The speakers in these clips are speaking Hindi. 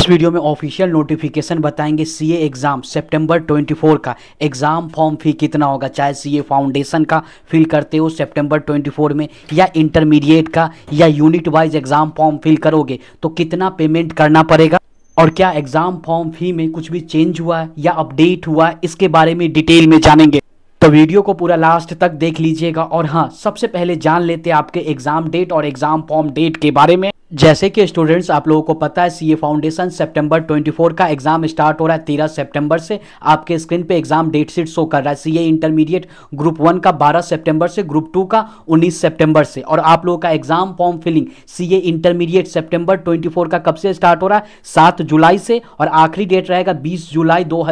इस वीडियो में ऑफिशियल नोटिफिकेशन बताएंगे सीए एग्ज़ाम सितंबर 24 का एग्ज़ाम फॉर्म फी कितना होगा चाहे सीए फाउंडेशन का फिल करते हो सितंबर 24 में या इंटरमीडिएट का या unit wise exam form fill करोगे तो कितना पेमेंट करना पड़ेगा और क्या एग्ज़ाम फॉर्म फी में कुछ भी चेंज हुआ या अपडेट हुआ इसके बारे में डिटेल में जानेंगे तो वीडियो को पूरा लास्ट तक देख लीजिएगा और हाँ सबसे पहले जान लेते हैं आपके एग्ज़ाम डेट और एग्ज़ाम फॉर्म डेट के बारे में जैसे कि स्टूडेंट्स आप लोगों को पता है सीए फाउंडेशन सितंबर 24 का एग्जाम स्टार्ट हो रहा है 13 सितंबर से आपके स्क्रीन पे एग्जाम डेट शीट शो कर रहा है सीए इंटरमीडिएट ग्रुप वन का 12 सितंबर से ग्रुप टू का 19 सितंबर से और आप लोगों का exam form filling CA intermediate सितंबर 24 का कब से स्टार्ट हो रहा है सात जुलाई से और आखिरी डेट रहेगा बीस जुलाई दो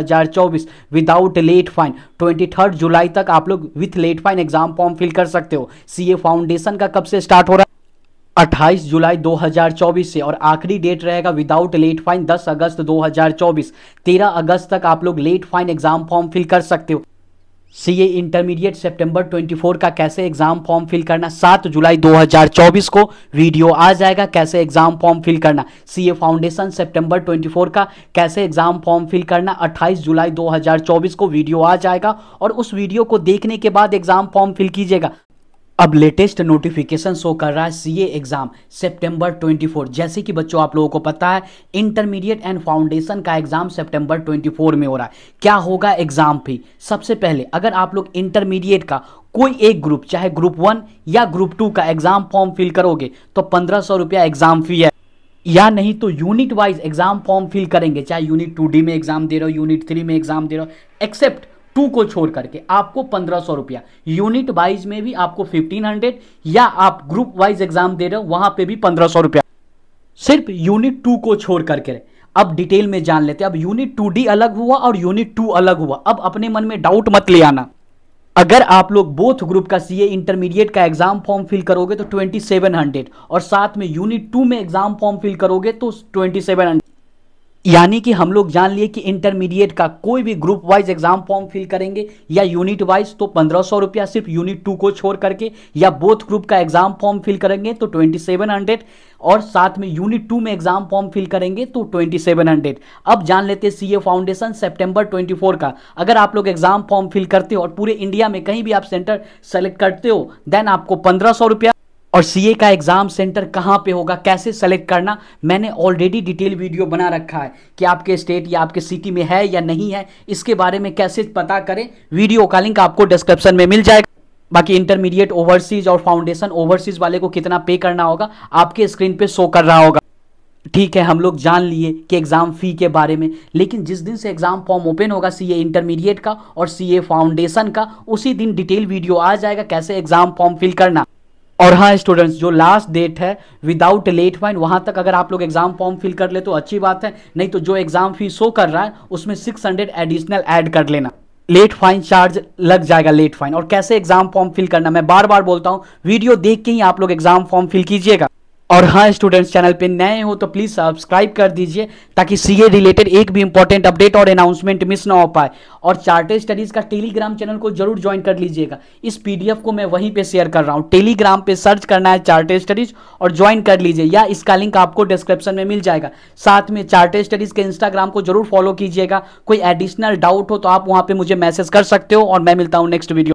विदाउट लेट फाइन ट्वेंटी जुलाई तक आप लोग with late fine exam form fill कर सकते हो सी फाउंडेशन का कब से स्टार्ट हो रहा है 28 जुलाई 2024 से और आखिरी डेट रहेगा विदाउट लेट फाइन 10 अगस्त 2024 13 अगस्त तक आप लोग late fine exam form fill कर सकते हो सी ए इंटरमीडिएट सितंबर 24 का कैसे एग्जाम फॉर्म फिल करना 7 जुलाई 2024 को वीडियो आ जाएगा कैसे एग्जाम फॉर्म फिल करना सी ए फाउंडेशन सितंबर 24 का कैसे एग्जाम फॉर्म फिल करना 28 जुलाई 2024 को वीडियो आ जाएगा और उस वीडियो को देखने के बाद एग्जाम फॉर्म फिल कीजिएगा अब लेटेस्ट नोटिफिकेशन शो कर रहा है सी एग्ज़ाम सितंबर 24 जैसे कि बच्चों आप लोगों को पता है इंटरमीडिएट एंड फाउंडेशन का एग्ज़ाम सितंबर 24 में हो रहा है क्या होगा एग्ज़ाम फी सबसे पहले अगर आप लोग इंटरमीडिएट का कोई एक ग्रुप चाहे ग्रुप वन या ग्रुप टू का एग्ज़ाम फॉर्म फिल करोगे तो पंद्रह सौ रुपया एग्ज़ाम फ़ी है या नहीं तो unit wise exam form fill करेंगे चाहे यूनिट टू डी में एग्ज़ाम दे रहे हो यूनिट थ्री में एग्ज़ाम दे रहे हो एक्सेप्ट टू को छोड़ करके आपको पंद्रह सौ रुपया यूनिट वाइज में भी आपको फिफ्टीन हंड्रेड या आप ग्रुप वाइज एग्जाम दे रहे हो वहां पे भी पंद्रह सौ रुपया सिर्फ यूनिट टू को छोड़ करके अब डिटेल में जान लेते हैं अब यूनिट टू डी अलग हुआ और यूनिट टू अलग हुआ अब अपने मन में डाउट मत ले आना अगर आप लोग बोथ ग्रुप का सीए इंटरमीडिएट का एग्जाम फॉर्म फिल करोगे तो ट्वेंटी सेवन हंड्रेड और साथ में यूनिट टू में एग्जाम फॉर्म फिल करोगे तो ट्वेंटी सेवन हंड्रेड यानी कि हम लोग जान लिए कि इंटरमीडिएट का कोई भी group wise exam form fill करेंगे या यूनिट वाइज तो पंद्रह सौ रुपया सिर्फ यूनिट टू को छोड़ करके या बोथ ग्रुप का एग्जाम फॉर्म फिल करेंगे तो ट्वेंटी सेवन हंड्रेड और साथ में यूनिट टू में एग्जाम फॉर्म फिल करेंगे तो ट्वेंटी सेवन हंड्रेड अब जान लेते C A foundation September twenty four का अगर आप लोग एग्जाम फॉर्म फिल करते हो और पूरे इंडिया में कहीं भी आप सेंटर सेलेक्ट करते हो देन आपको पंद्रह सौ रुपया और सीए का एग्ज़ाम सेंटर कहाँ पे होगा कैसे सेलेक्ट करना मैंने ऑलरेडी डिटेल वीडियो बना रखा है कि आपके स्टेट या आपके सिटी में है या नहीं है इसके बारे में कैसे पता करें वीडियो का लिंक आपको डिस्क्रिप्शन में मिल जाएगा बाकी इंटरमीडिएट ओवरसीज और फाउंडेशन ओवरसीज वाले को कितना पे करना होगा आपके स्क्रीन पे शो कर रहा होगा ठीक है हम लोग जान लिए कि एग्ज़ाम फ़ी के बारे में लेकिन जिस दिन से एग्ज़ाम फॉर्म ओपन होगा सीए इंटरमीडिएट का और सीए फाउंडेशन का उसी दिन डिटेल वीडियो आ जाएगा कैसे एग्ज़ाम फॉर्म फिल करना और हाँ स्टूडेंट्स जो लास्ट डेट है विदाउट लेट फाइन वहाँ तक अगर आप लोग एग्जाम फॉर्म फिल कर ले तो अच्छी बात है नहीं तो जो एग्जाम फीस शो कर रहा है उसमें सिक्स हंड्रेड एडिशनल ऐड कर लेना लेट फाइन चार्ज लग जाएगा लेट फाइन और कैसे एग्जाम फॉर्म फिल करना मैं बार बार बोलता हूँ वीडियो देख के ही आप लोग एग्जाम फॉर्म फिल कीजिएगा और हाँ स्टूडेंट्स चैनल पे नए हो तो प्लीज़ सब्सक्राइब कर दीजिए ताकि सीए रिलेटेड एक भी इंपॉर्टेंट अपडेट और अनाउंसमेंट मिस ना हो पाए और चार्टेड स्टडीज़ का टेलीग्राम चैनल को जरूर ज्वाइन कर लीजिएगा इस पीडीएफ को मैं वहीं पे शेयर कर रहा हूँ टेलीग्राम पे सर्च करना है चार्टेड स्टडीज़ और ज्वाइन कर लीजिए या इसका लिंक आपको डिस्क्रिप्शन में मिल जाएगा साथ में चार्टर स्टडीज़ के इंस्टाग्राम को जरूर फॉलो कीजिएगा कोई एडिशनल डाउट हो तो आप वहाँ पर मुझे मैसेज कर सकते हो और मैं मिलता हूँ नेक्स्ट वीडियो